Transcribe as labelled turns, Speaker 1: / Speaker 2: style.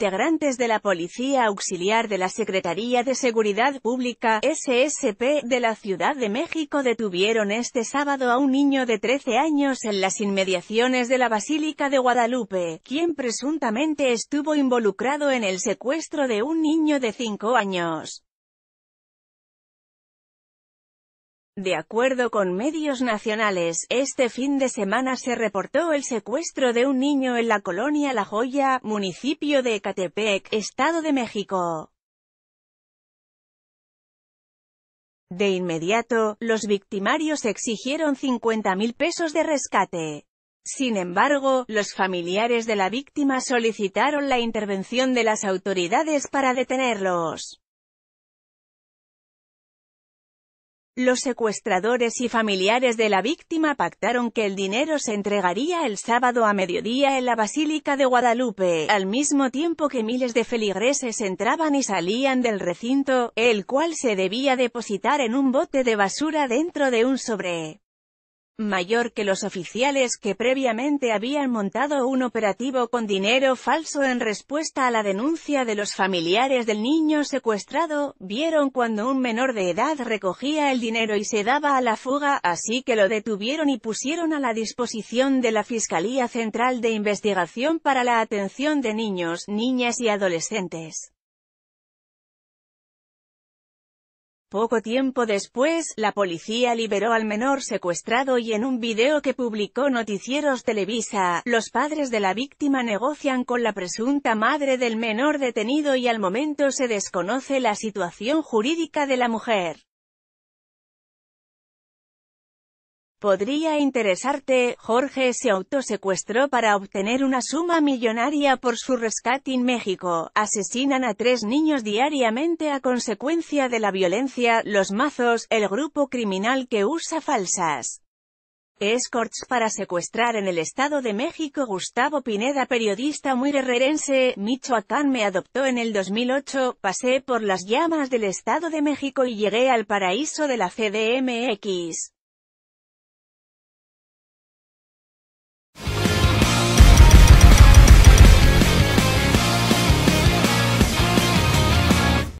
Speaker 1: integrantes de la Policía Auxiliar de la Secretaría de Seguridad Pública, SSP, de la Ciudad de México detuvieron este sábado a un niño de 13 años en las inmediaciones de la Basílica de Guadalupe, quien presuntamente estuvo involucrado en el secuestro de un niño de 5 años. De acuerdo con medios nacionales, este fin de semana se reportó el secuestro de un niño en la colonia La Joya, municipio de Ecatepec, Estado de México. De inmediato, los victimarios exigieron 50 mil pesos de rescate. Sin embargo, los familiares de la víctima solicitaron la intervención de las autoridades para detenerlos. Los secuestradores y familiares de la víctima pactaron que el dinero se entregaría el sábado a mediodía en la Basílica de Guadalupe, al mismo tiempo que miles de feligreses entraban y salían del recinto, el cual se debía depositar en un bote de basura dentro de un sobre mayor que los oficiales que previamente habían montado un operativo con dinero falso en respuesta a la denuncia de los familiares del niño secuestrado, vieron cuando un menor de edad recogía el dinero y se daba a la fuga, así que lo detuvieron y pusieron a la disposición de la Fiscalía Central de Investigación para la Atención de Niños, Niñas y Adolescentes. Poco tiempo después, la policía liberó al menor secuestrado y en un video que publicó Noticieros Televisa, los padres de la víctima negocian con la presunta madre del menor detenido y al momento se desconoce la situación jurídica de la mujer. Podría interesarte, Jorge se autosecuestró para obtener una suma millonaria por su rescate en México, asesinan a tres niños diariamente a consecuencia de la violencia, los mazos, el grupo criminal que usa falsas. Escorts para secuestrar en el Estado de México Gustavo Pineda periodista muy guerrerense, Michoacán me adoptó en el 2008, pasé por las llamas del Estado de México y llegué al paraíso de la CDMX.